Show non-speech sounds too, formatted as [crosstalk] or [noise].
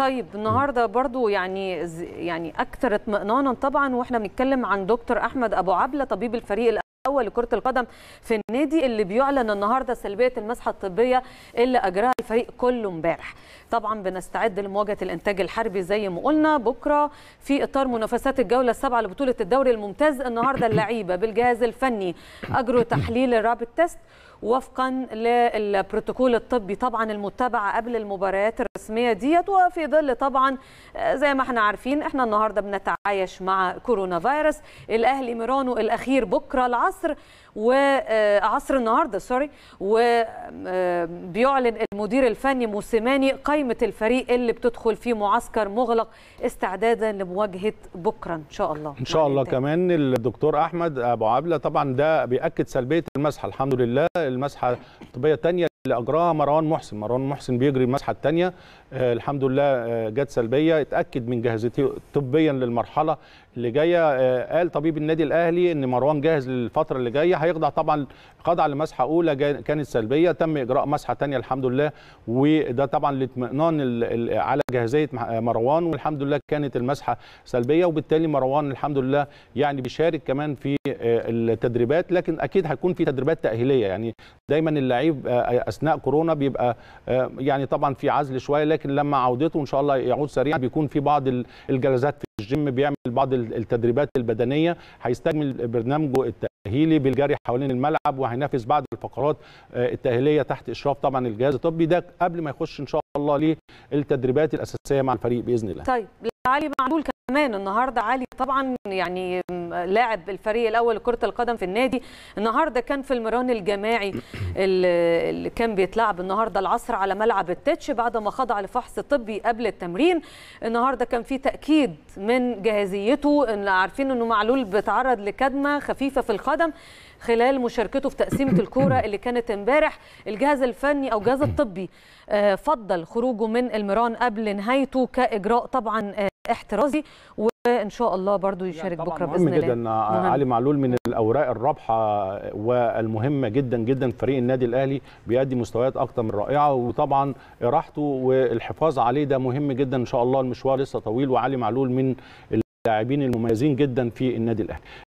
طيب النهارده برضو يعني يعني اكثر اطمئنانا طبعا واحنا بنتكلم عن دكتور احمد ابو عبله طبيب الفريق اول لكره القدم في النادي اللي بيعلن النهارده سلبيه المسحه الطبيه اللي اجراها الفريق كله مبارح طبعا بنستعد لمواجهه الانتاج الحربي زي ما قلنا بكره في اطار منافسات الجوله السابعه لبطوله الدوري الممتاز النهارده اللعيبه بالجهاز الفني اجروا تحليل الرابط تيست وفقا للبروتوكول الطبي طبعا المتبع قبل المباريات الرسميه ديت وفي ظل طبعا زي ما احنا عارفين احنا النهارده بنتعايش مع كورونا فيروس الاهلي ميرانو الاخير بكره العصر العصر وعصر آه، النهارده سوري وبيعلن آه، المدير الفني موسيماني قائمه الفريق اللي بتدخل في معسكر مغلق استعدادا لمواجهه بكره ان شاء الله ان شاء الله كمان الدكتور احمد ابو عبله طبعا ده بياكد سلبيه المسحه الحمد لله المسحه الطبيه الثانيه اللي اجراها مروان محسن مروان محسن بيجري المسحه الثانيه آه الحمد لله آه جت سلبيه اتاكد من جاهزيته طبيا للمرحله اللي جايه آه قال طبيب النادي الاهلي ان مروان جاهز للفتره الفتره اللي جايه هيخضع طبعا خضع لمسحه اولى كانت سلبيه تم اجراء مسحه ثانيه الحمد لله وده طبعا لاطمئنان على جاهزيه مروان والحمد لله كانت المسحه سلبيه وبالتالي مروان الحمد لله يعني بيشارك كمان في آه، التدريبات لكن اكيد هيكون في تدريبات تاهيليه يعني دايما اللعيب آه، آه، اثناء كورونا بيبقى يعني طبعا في عزل شويه لكن لما عودته ان شاء الله يعود سريعا بيكون في بعض الجلسات في الجيم بيعمل بعض التدريبات البدنيه هيستكمل برنامجه التأهيل تأهيلي بالجري حوالين الملعب وهينافس بعض الفقرات آه، التأهيلية تحت إشراف طبعا الجهاز الطبي ده قبل ما يخش إن شاء الله للتدريبات الأساسية مع الفريق بإذن الله طيب علي معلول كمان النهارده علي طبعا يعني لاعب الفريق الاول لكره القدم في النادي النهارده كان في المران الجماعي [coughs] اللي كان بيتلعب النهارده العصر على ملعب التتش بعد ما خضع لفحص طبي قبل التمرين النهارده كان في تاكيد من جاهزيته ان عارفين انه معلول بيتعرض لكدمه خفيفه في القدم خلال مشاركته في تقسيمه الكوره اللي كانت امبارح الجهاز الفني او الجهاز الطبي آه، فضل خروجه من المران قبل نهايته كاجراء طبعا آه، احترازي وان شاء الله برضو يشارك يعني بكره باذن الله جدا علي معلول من الاوراق الرابحه والمهمه جدا جدا فريق النادي الاهلي بيأدي مستويات اكتر من رائعه وطبعا راحته والحفاظ عليه ده مهم جدا ان شاء الله المشوار لسه طويل وعلي معلول من اللاعبين المميزين جدا في النادي الاهلي